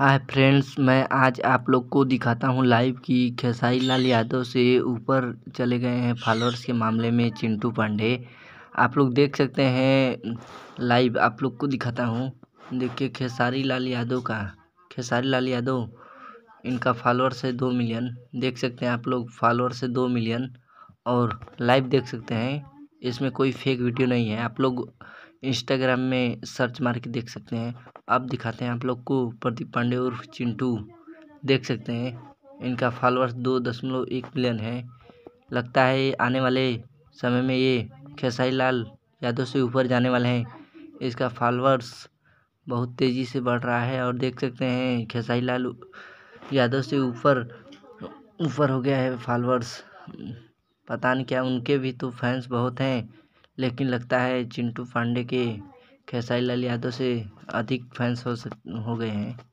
hi friends मैं आज आप लोग को दिखाता हूँ लाइव कि खेसारी लाल यादव से ऊपर चले गए हैं फॉलोअर्स के मामले में चिंटू पांडे आप लोग देख सकते हैं लाइव आप लोग को दिखाता हूँ देखिए खेसारी लाल यादव का खेसारी लाल यादव इनका फॉलोअर्स है दो मिलियन देख सकते हैं आप लोग फॉलोअर्स है दो मिलियन और लाइव देख सकते हैं इसमें कोई फेक वीडियो नहीं है आप लोग इंस्टाग्राम में सर्च मार के देख सकते हैं अब दिखाते हैं आप लोग को प्रदीप पांडे उर्फ चिंटू देख सकते हैं इनका फॉलोअर्स दो दशमलव एक मिलियन है लगता है आने वाले समय में ये खेसाई लाल यादव से ऊपर जाने वाले हैं इसका फॉलोअर्स बहुत तेज़ी से बढ़ रहा है और देख सकते हैं खेसाई लाल यादव से ऊपर ऊपर हो गया है फॉलोअर्स पता नहीं क्या उनके भी तो फैंस बहुत हैं लेकिन लगता है चिंटू पांडे के खेसारी लाल यादव से अधिक फैंस हो सक हो गए हैं